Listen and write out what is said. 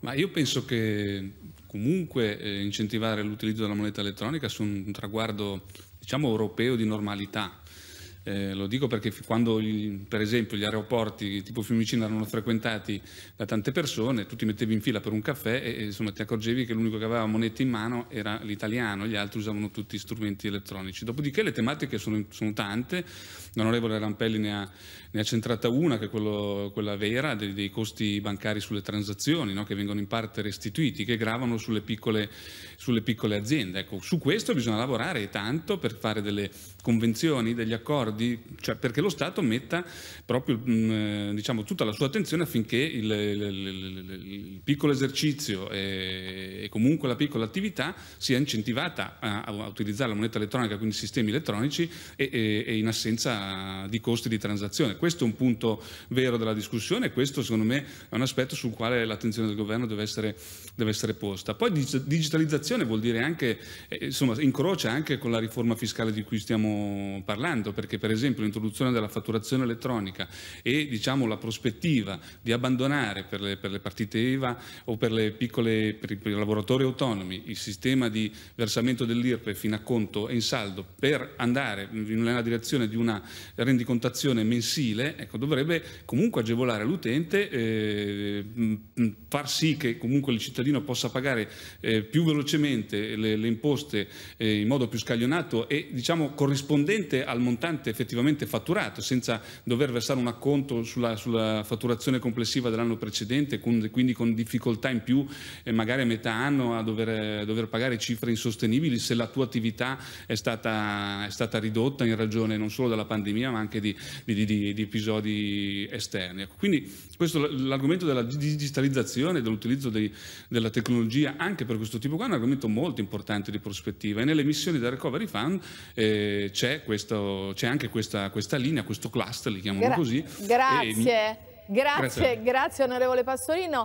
Ma io penso che comunque eh, incentivare l'utilizzo della moneta elettronica su un traguardo diciamo europeo di normalità, eh, lo dico perché quando per esempio gli aeroporti tipo Fiumicino erano frequentati da tante persone, tu ti mettevi in fila per un caffè e insomma ti accorgevi che l'unico che aveva monete in mano era l'italiano, gli altri usavano tutti strumenti elettronici. Dopodiché le tematiche sono, sono tante, l'onorevole Rampelli ne ha, ne ha, centrata una, che è quello, quella vera, dei, dei, costi bancari sulle transazioni, no? che vengono in parte restituiti, che gravano sulle piccole, sulle piccole aziende. Ecco, su questo bisogna lavorare tanto per fare delle convenzioni, degli accordi, guardi, cioè perché lo Stato metta proprio mm, eh, diciamo, tutta la sua attenzione affinché il, il, il, il piccolo esercizio e, e, comunque la piccola attività sia incentivata a, a utilizzare la moneta elettronica, quindi sistemi elettronici e, e, e, in assenza di costi di transazione. Questo è un punto vero della discussione e questo secondo me è un aspetto sul quale l'attenzione del governo deve essere, deve essere posta. Poi digitalizzazione vuol dire anche, eh, insomma, incrocia anche con la riforma fiscale di cui stiamo parlando, perché per per esempio l'introduzione della fatturazione elettronica e diciamo, la prospettiva di abbandonare per le, per le partite IVA o per, piccole, per, i, per, i lavoratori autonomi il sistema di versamento dell'IRPE fino a conto e in saldo per andare nella direzione di una rendicontazione mensile, ecco, dovrebbe comunque agevolare l'utente, eh, far sì che comunque il cittadino possa pagare eh, più velocemente le, le imposte eh, in modo più scaglionato e diciamo corrispondente al montante parte effettivamente fatturato senza dover versare un acconto sulla, sulla fatturazione complessiva dell'anno precedente, quindi con difficoltà in più eh, magari a metà anno a dover, dover, pagare cifre insostenibili se la tua attività è stata, è stata ridotta in ragione non solo della pandemia ma anche di, di, di, di episodi esterni. Ecco, quindi questo, l'argomento della digitalizzazione, dell'utilizzo dei, della tecnologia anche per questo tipo qua è un argomento molto importante di prospettiva e nelle missioni del Recovery Fund eh, c'è, questo, c'è anche anche questa, questa linea, questo cluster, li chiamano Gra così. Grazie, e... grazie, grazie, grazie onorevole Pastorino.